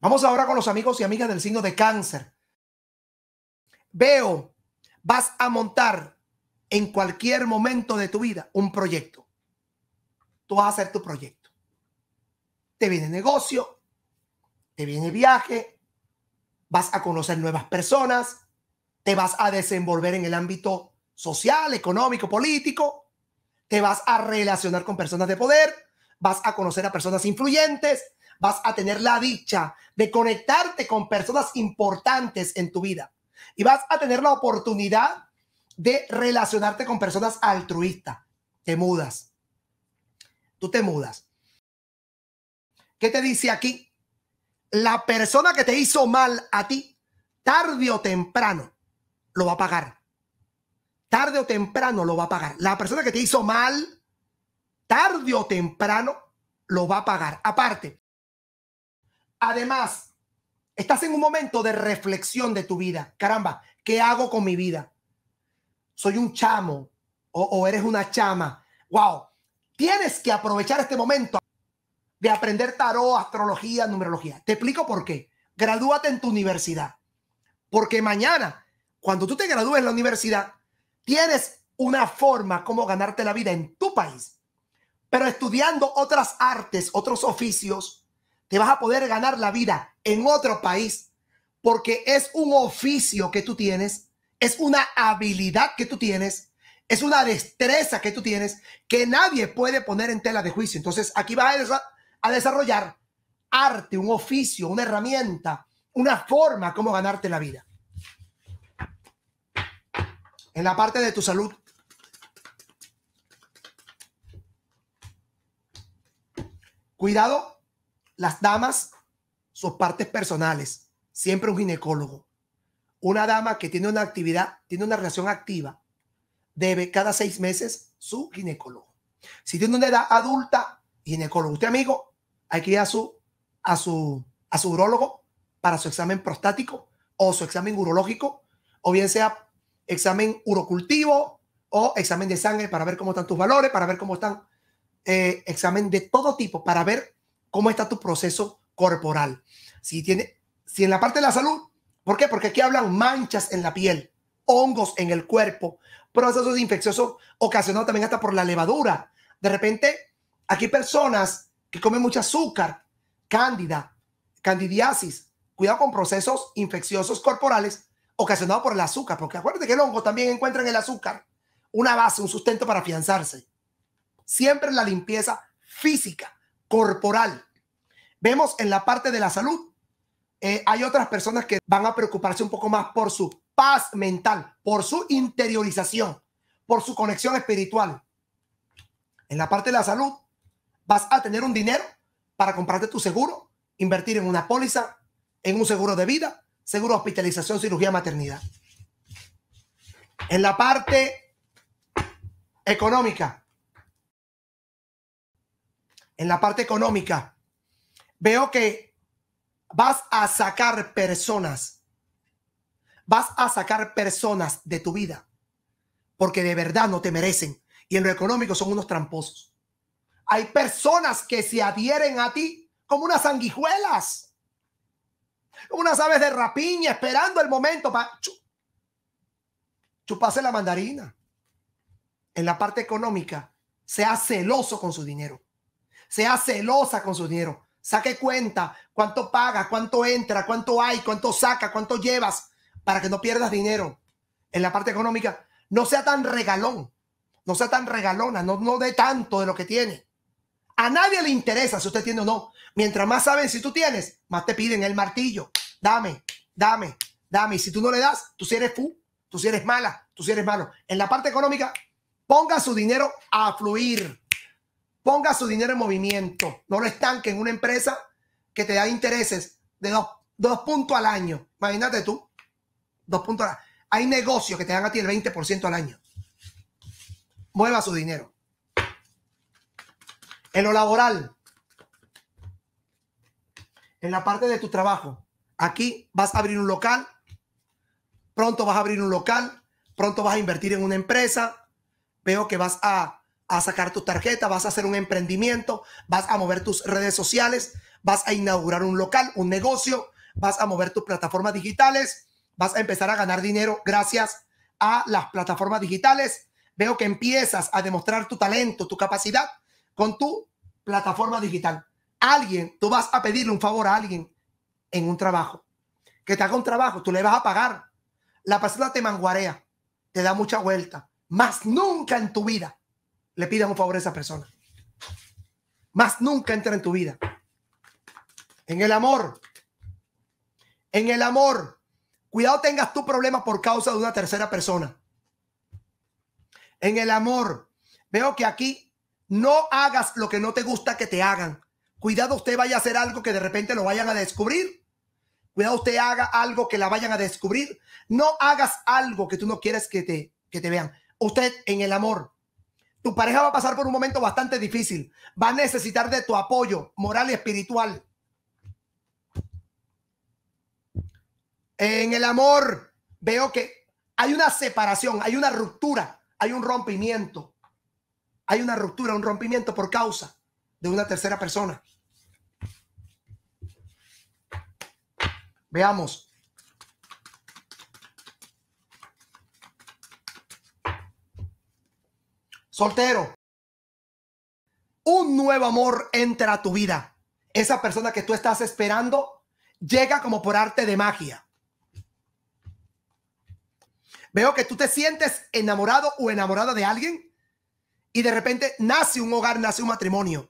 Vamos ahora con los amigos y amigas del signo de cáncer. Veo, vas a montar en cualquier momento de tu vida un proyecto. Tú vas a hacer tu proyecto. Te viene negocio, te viene viaje, vas a conocer nuevas personas, te vas a desenvolver en el ámbito social, económico, político, te vas a relacionar con personas de poder, vas a conocer a personas influyentes, vas a tener la dicha de conectarte con personas importantes en tu vida y vas a tener la oportunidad de relacionarte con personas altruistas. Te mudas. Tú te mudas. ¿Qué te dice aquí? La persona que te hizo mal a ti, tarde o temprano, lo va a pagar. Tarde o temprano lo va a pagar. La persona que te hizo mal, tarde o temprano, lo va a pagar. Aparte, Además, estás en un momento de reflexión de tu vida. Caramba, ¿qué hago con mi vida? Soy un chamo o, eres una chama. Wow, tienes que aprovechar este momento de aprender tarot, astrología, numerología. Te explico por qué. Gradúate en tu universidad. Porque mañana, cuando tú te gradúes en la universidad, tienes una forma como ganarte la vida en tu país. Pero estudiando otras artes, otros oficios, te vas a poder ganar la vida en otro país, porque es un oficio que tú tienes, es una habilidad que tú tienes, es una destreza que tú tienes que nadie puede poner en tela de juicio. Entonces, aquí vas a, desarrollar arte, un oficio, una herramienta, una forma como ganarte la vida. En la parte de tu salud, cuidado las damas, sus partes personales, siempre un ginecólogo. Una dama que tiene una actividad, tiene una relación activa, debe cada seis meses su ginecólogo. Si tiene una edad adulta, ginecólogo. Usted, amigo, hay que ir a su, a su, a su urologo para su examen prostático o su examen urológico, o bien sea examen urocultivo o examen de sangre para ver cómo están tus valores, para ver cómo están, eh, examen de todo tipo, para ver cómo está tu proceso corporal. Si, tiene, si en la parte de la salud, ¿por qué? Porque aquí hablan manchas en la piel, hongos en el cuerpo, procesos infecciosos ocasionados también hasta por la levadura. De repente, aquí personas que comen mucho azúcar, cándida, candidiasis, cuidado con procesos infecciosos corporales ocasionados por el azúcar, porque acuérdate que el hongo también encuentra en el azúcar una base, un sustento para afianzarse. Siempre la limpieza física corporal. Vemos en la parte de la salud, eh, hay otras personas que van a preocuparse un poco más por su paz mental, por su interiorización, por su conexión espiritual. En la parte de la salud, vas a tener un dinero para comprarte tu seguro, invertir en una póliza, en un seguro de vida, seguro hospitalización, cirugía, maternidad. En la parte económica, en la parte económica, veo que vas a sacar personas, vas a sacar personas de tu vida, porque de verdad no te merecen. Y en lo económico son unos tramposos. Hay personas que se adhieren a ti como unas sanguijuelas, unas aves de rapiña esperando el momento para chuparse la mandarina. En la parte económica, sea celoso con su dinero sea celosa con su dinero. Saque cuenta cuánto paga, cuánto entra, cuánto hay, cuánto saca, cuánto llevas, para que no pierdas dinero en la parte económica. No sea tan regalón, no sea tan regalona, no, no dé tanto de lo que tiene. A nadie le interesa si usted tiene o no. Mientras más saben si tú tienes, más te piden el martillo. Dame, dame, dame. si tú no le das, tú si eres fu, tú si eres mala, tú si eres malo. En la parte económica, ponga su dinero a fluir. Ponga su dinero en movimiento. No lo estanque en una empresa que te da intereses de dos, puntos al año. Imagínate tú, dos puntos al año. Hay negocios que te dan a ti el 20% al año. Mueva su dinero. En lo laboral, en la parte de tu trabajo, aquí vas a abrir un local, pronto vas a abrir un local, pronto vas a invertir en una empresa, veo que vas a a sacar tu tarjeta, vas a hacer un emprendimiento, vas a mover tus redes sociales, vas a inaugurar un local, un negocio, vas a mover tus plataformas digitales, vas a empezar a ganar dinero gracias a las plataformas digitales. Veo que empiezas a demostrar tu talento, tu capacidad con tu plataforma digital. Alguien, tú vas a pedirle un favor a alguien en un trabajo, que te haga un trabajo, tú le vas a pagar. La persona te manguarea, te da mucha vuelta, más nunca en tu vida le pidas un favor a esa persona. Más nunca entra en tu vida. En el amor. En el amor. Cuidado tengas tu problema por causa de una tercera persona. En el amor. Veo que aquí no hagas lo que no te gusta que te hagan. Cuidado usted vaya a hacer algo que de repente lo vayan a descubrir. Cuidado usted haga algo que la vayan a descubrir. No hagas algo que tú no quieres que te, que te vean. Usted en el amor tu pareja va a pasar por un momento bastante difícil. Va a necesitar de tu apoyo moral y espiritual. En el amor veo que hay una separación, hay una ruptura, hay un rompimiento. Hay una ruptura, un rompimiento por causa de una tercera persona. Veamos. soltero. Un nuevo amor entra a tu vida. Esa persona que tú estás esperando llega como por arte de magia. Veo que tú te sientes enamorado o enamorada de alguien y de repente nace un hogar, nace un matrimonio.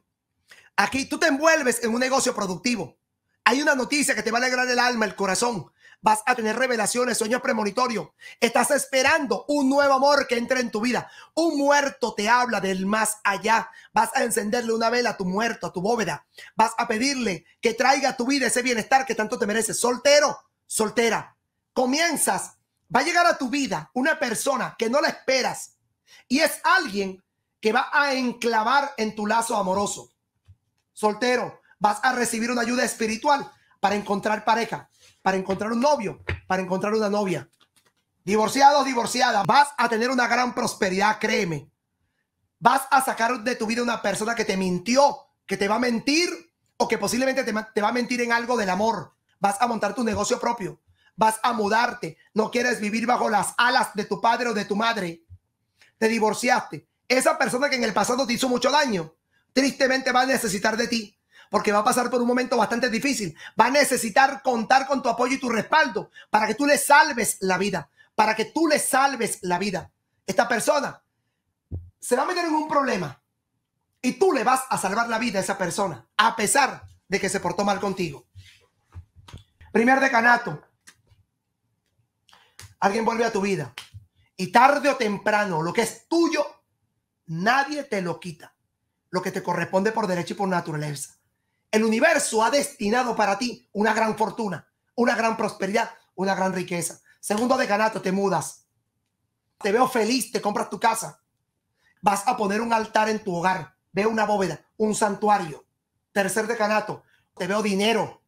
Aquí tú te envuelves en un negocio productivo. Hay una noticia que te va a alegrar el alma, el corazón vas a tener revelaciones, sueños premonitorio. Estás esperando un nuevo amor que entre en tu vida. Un muerto te habla del más allá. Vas a encenderle una vela a tu muerto, a tu bóveda. Vas a pedirle que traiga a tu vida ese bienestar que tanto te mereces. Soltero, soltera. Comienzas. Va a llegar a tu vida una persona que no la esperas y es alguien que va a enclavar en tu lazo amoroso. Soltero, vas a recibir una ayuda espiritual para encontrar pareja, para encontrar un novio, para encontrar una novia. Divorciado, divorciada, vas a tener una gran prosperidad, créeme. Vas a sacar de tu vida una persona que te mintió, que te va a mentir o que posiblemente te va a mentir en algo del amor. Vas a montar tu negocio propio, vas a mudarte, no quieres vivir bajo las alas de tu padre o de tu madre. Te divorciaste. Esa persona que en el pasado te hizo mucho daño, tristemente va a necesitar de ti porque va a pasar por un momento bastante difícil. Va a necesitar contar con tu apoyo y tu respaldo para que tú le salves la vida, para que tú le salves la vida. Esta persona se va a meter en un problema y tú le vas a salvar la vida a esa persona, a pesar de que se portó mal contigo. Primer decanato. Alguien vuelve a tu vida y tarde o temprano lo que es tuyo, nadie te lo quita lo que te corresponde por derecho y por naturaleza. El universo ha destinado para ti una gran fortuna, una gran prosperidad, una gran riqueza. Segundo decanato, te mudas. Te veo feliz, te compras tu casa. Vas a poner un altar en tu hogar. Veo una bóveda, un santuario. Tercer decanato, te veo dinero.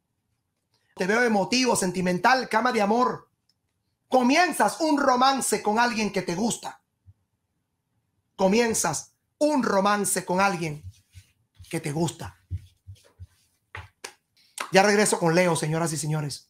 Te veo emotivo, sentimental, cama de amor. Comienzas un romance con alguien que te gusta. Comienzas un romance con alguien que te gusta. Ya regreso con Leo, señoras y señores.